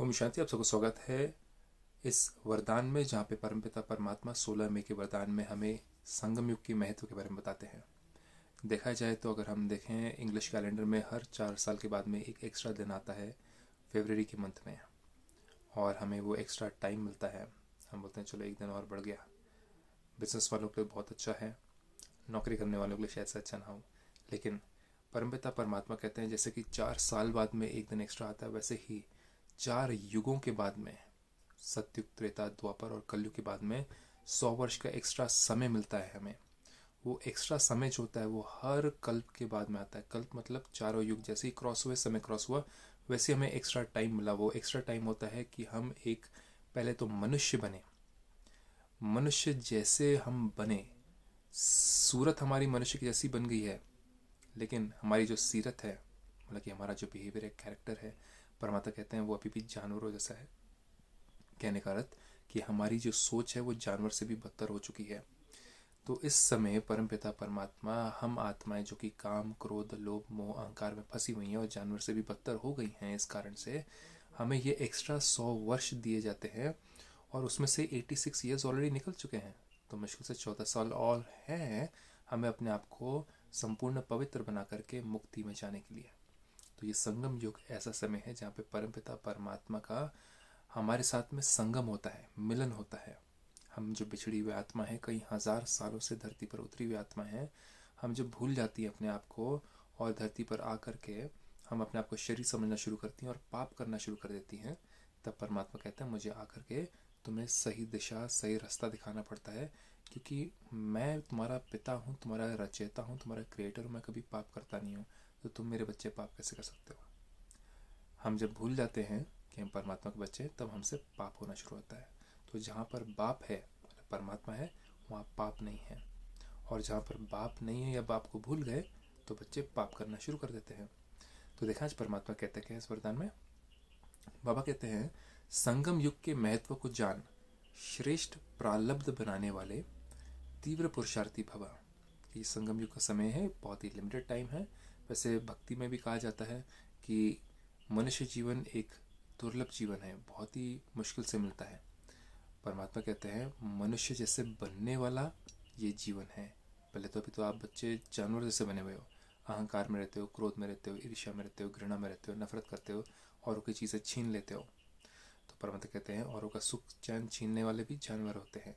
ओम शांति आप सबको स्वागत है इस वरदान में जहाँ पे परमपिता परमात्मा सोलह मई के वरदान में हमें संगम युग की महत्व के बारे में बताते हैं देखा जाए तो अगर हम देखें इंग्लिश कैलेंडर में हर चार साल के बाद में एक एक्स्ट्रा दिन आता है फेबररी के मंथ में और हमें वो एक्स्ट्रा टाइम मिलता है हम बोलते हैं चलो एक दिन और बढ़ गया बिजनेस वालों के लिए बहुत अच्छा है नौकरी करने वालों के लिए शायद से अच्छा ना हो लेकिन परमपिता परमात्मा कहते हैं जैसे कि चार साल बाद में एक दिन एक्स्ट्रा आता है वैसे ही चार युगों के बाद में सत्युग त्रेता द्वापर और कलयुग के बाद में सौ वर्ष का एक्स्ट्रा समय मिलता है हमें वो एक्स्ट्रा समय जो होता है वो हर कल्प के बाद में आता है कल्प मतलब चारों युग जैसे ही क्रॉस हुए समय क्रॉस हुआ वैसे हमें एक्स्ट्रा टाइम मिला वो एक्स्ट्रा टाइम होता है कि हम एक पहले तो मनुष्य बने मनुष्य जैसे हम बने सूरत हमारी मनुष्य की जैसी बन गई है लेकिन हमारी जो सीरत है मतलब कि हमारा जो बिहेवियर है कैरेक्टर है परमात्मा कहते हैं वो अभी भी जानवरों जैसा है कहने का अर्थ कि हमारी जो सोच है वो जानवर से भी बदतर हो चुकी है तो इस समय परमपिता परमात्मा हम आत्माएं जो कि काम क्रोध लोभ मोह अहंकार में फंसी हुई हैं और जानवर से भी बदतर हो गई हैं इस कारण से हमें ये एक्स्ट्रा सौ वर्ष दिए जाते हैं और उसमें से एटी सिक्स ईयर्स ऑलरेडी निकल चुके हैं तो मुश्किल से चौदह साल और हैं हमें अपने आप को संपूर्ण पवित्र बना करके मुक्ति में जाने के लिए तो ये संगम युग ऐसा समय है जहाँ पे परमपिता परमात्मा का हमारे साथ में संगम होता है मिलन होता है हम जो बिछड़ी हुई आत्मा है कई हज़ार सालों से धरती पर उतरी हुई आत्मा है हम जब भूल जाती है अपने आप को और धरती पर आ कर के हम अपने आप को शरीर समझना शुरू करती हैं और पाप करना शुरू कर देती हैं तब परमात्मा कहता है मुझे आकर के तुम्हें सही दिशा सही रास्ता दिखाना पड़ता है क्योंकि मैं तुम्हारा पिता हूँ तुम्हारा रचयिता हूँ तुम्हारा क्रिएटर हूँ मैं कभी पाप करता नहीं हूँ तो तुम मेरे बच्चे पाप कैसे कर सकते हो हम जब भूल जाते हैं कि हम परमात्मा के बच्चे तब हमसे पाप होना शुरू होता है तो जहाँ पर बाप है मतलब परमात्मा है वहाँ पाप नहीं है और जहाँ पर बाप नहीं है या बाप को भूल गए तो बच्चे पाप करना शुरू कर देते हैं तो देखा आज परमात्मा कहते हैं इस वरदान में बाबा कहते हैं संगम युग के महत्व को जान श्रेष्ठ प्रालब्ध बनाने वाले तीव्र पुरुषार्थी भवा ये संगम युग का समय है बहुत ही लिमिटेड टाइम है वैसे भक्ति में भी कहा जाता है कि मनुष्य जीवन एक दुर्लभ जीवन है बहुत ही मुश्किल से मिलता है परमात्मा कहते हैं मनुष्य जैसे बनने वाला ये जीवन है पहले तो अभी तो आप बच्चे जानवर जैसे बने हुए हो अहंकार में रहते हो क्रोध में रहते हो ईर्ष्या में रहते हो घृणा में रहते हो नफरत करते हो और की चीज़ें छीन लेते हो तो परमात्मा कहते हैं औरों का सुख चैन छीनने वाले भी जानवर होते हैं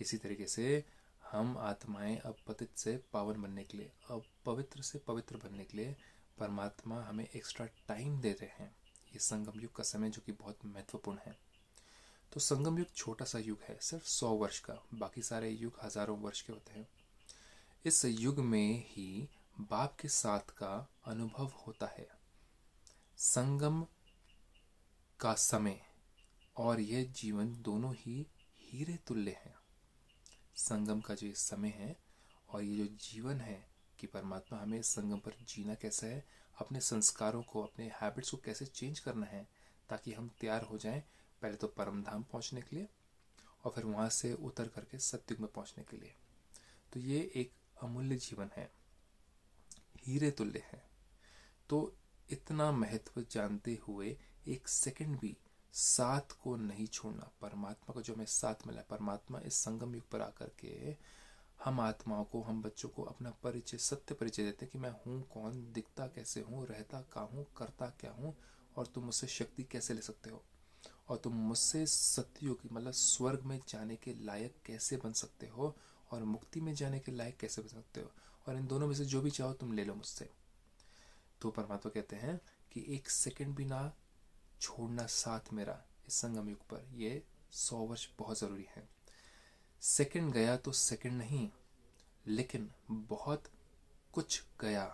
इसी तरीके से हम आत्माएं अपतित से पावन बनने के लिए अब पवित्र से पवित्र बनने के लिए परमात्मा हमें एक्स्ट्रा टाइम दे रहे हैं ये संगम युग का समय जो कि बहुत महत्वपूर्ण है तो संगम युग छोटा सा युग है सिर्फ सौ वर्ष का बाकी सारे युग हजारों वर्ष के होते हैं इस युग में ही बाप के साथ का अनुभव होता है संगम का समय और यह जीवन दोनों ही हीरे तुल्य हैं संगम का जो समय है और ये जो जीवन है कि परमात्मा हमें संगम पर जीना कैसा है अपने संस्कारों को अपने हैबिट्स को कैसे चेंज करना है ताकि हम तैयार हो जाएं पहले तो परम धाम पहुँचने के लिए और फिर वहाँ से उतर करके सत्युग में पहुँचने के लिए तो ये एक अमूल्य जीवन है हीरे तुल्य है तो इतना महत्व जानते हुए एक सेकंड भी साथ को नहीं छोड़ना परमात्मा को जो हमें साथ मिला परमात्मा इस संगम युग पर आकर के हम आत्माओं को हम बच्चों को अपना परिचय सत्य परिचय देते हैं कि मैं हूँ कौन दिखता कैसे हूँ रहता कहाँ हूँ करता क्या हूँ और तुम मुझसे शक्ति कैसे ले सकते हो और तुम मुझसे की मतलब स्वर्ग में जाने के लायक कैसे बन सकते हो और मुक्ति में जाने के लायक कैसे बन सकते हो और इन दोनों में से जो भी चाहो तुम ले लो मुझसे तो परमात्मा कहते हैं कि एक सेकंड भी ना छोड़ना साथ मेरा इस संगम युग पर ये सौ वर्ष बहुत ज़रूरी है सेकंड गया तो सेकंड नहीं लेकिन बहुत कुछ गया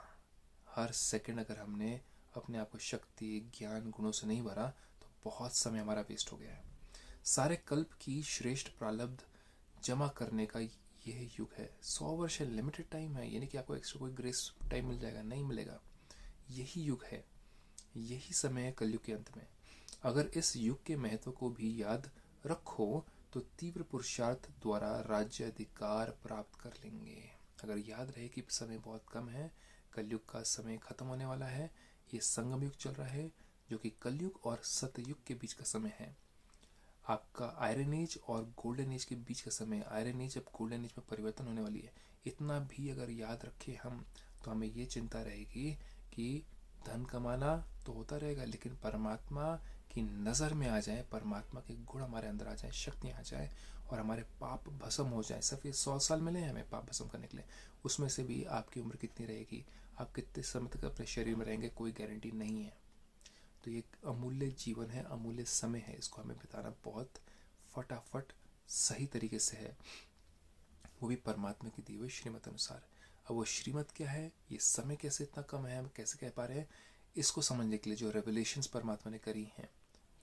हर सेकंड अगर हमने अपने आप को शक्ति ज्ञान गुणों से नहीं भरा तो बहुत समय हमारा वेस्ट हो गया है सारे कल्प की श्रेष्ठ प्रलब्ध जमा करने का यह युग है सौ वर्ष है लिमिटेड टाइम है यानी कि आपको एक्स्ट्रा कोई ग्रेस टाइम मिल जाएगा नहीं मिलेगा यही युग है यही समय है कलयुग के अंत में अगर इस युग के महत्व को भी याद रखो तो तीव्र पुरुषार्थ द्वारा राज्य अधिकार प्राप्त कर लेंगे अगर याद रहे कि समय बहुत कम है कलयुग का समय खत्म होने वाला है ये संगम युग चल रहा है जो कि कलयुग और सतयुग के बीच का समय है आपका आयरन एज और गोल्डन एज के बीच का समय आयरन एज अब गोल्डन एज में परिवर्तन होने वाली है इतना भी अगर याद रखें हम तो हमें ये चिंता रहेगी कि धन कमाना तो होता रहेगा लेकिन परमात्मा की नज़र में आ जाए परमात्मा के गुण हमारे अंदर आ जाए शक्तियाँ आ जाए और हमारे पाप भस्म हो जाए सिर्फ सौ साल मिले हैं हमें पाप भस्म करने के लिए उसमें से भी आपकी उम्र कितनी रहेगी आप कितने समय तक अपने शरीर में रहेंगे कोई गारंटी नहीं है तो ये अमूल्य जीवन है अमूल्य समय है इसको हमें बिताना बहुत फटाफट सही तरीके से है वो भी परमात्मा की दी हुई श्रीमत अनुसार अब वो श्रीमत क्या है ये समय कैसे इतना कम है हम कैसे कह पा रहे हैं इसको समझने के लिए जो रेवलेशंस परमात्मा ने करी हैं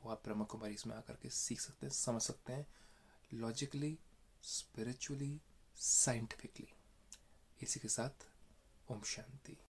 वो आप ब्रह्म कुमारी इसमें आकर के सीख सकते हैं समझ सकते हैं लॉजिकली स्पिरिचुअली साइंटिफिकली इसी के साथ ओम शांति